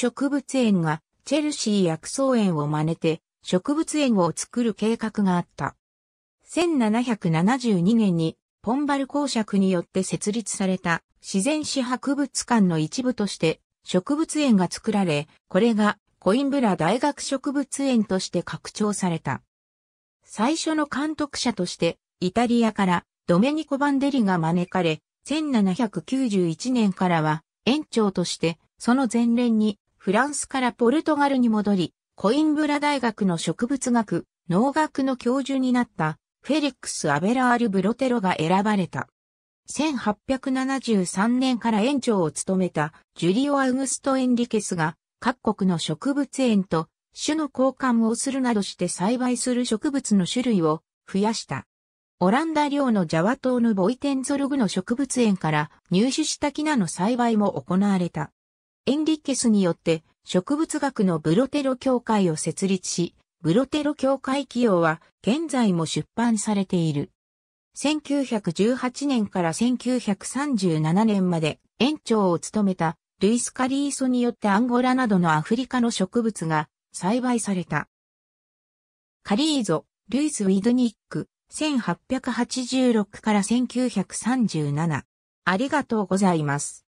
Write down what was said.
植物園がチェルシー薬草園を真似て植物園を作る計画があった。1772年にポンバル公爵によって設立された自然史博物館の一部として植物園が作られ、これがコインブラ大学植物園として拡張された。最初の監督者としてイタリアからドメニコ・バンデリが招かれ、1791年からは園長としてその前年にフランスからポルトガルに戻り、コインブラ大学の植物学、農学の教授になったフェリックス・アベラール・ブロテロが選ばれた。1873年から園長を務めたジュリオ・アウグスト・エンリケスが各国の植物園と種の交換をするなどして栽培する植物の種類を増やした。オランダ領のジャワ島のボイテンゾルグの植物園から入手したキナの栽培も行われた。エンリッケスによって植物学のブロテロ協会を設立し、ブロテロ協会企業は現在も出版されている。1918年から1937年まで園長を務めたルイス・カリーソによってアンゴラなどのアフリカの植物が栽培された。カリーゾ、ルイス・ウィドニック、1886から1937。ありがとうございます。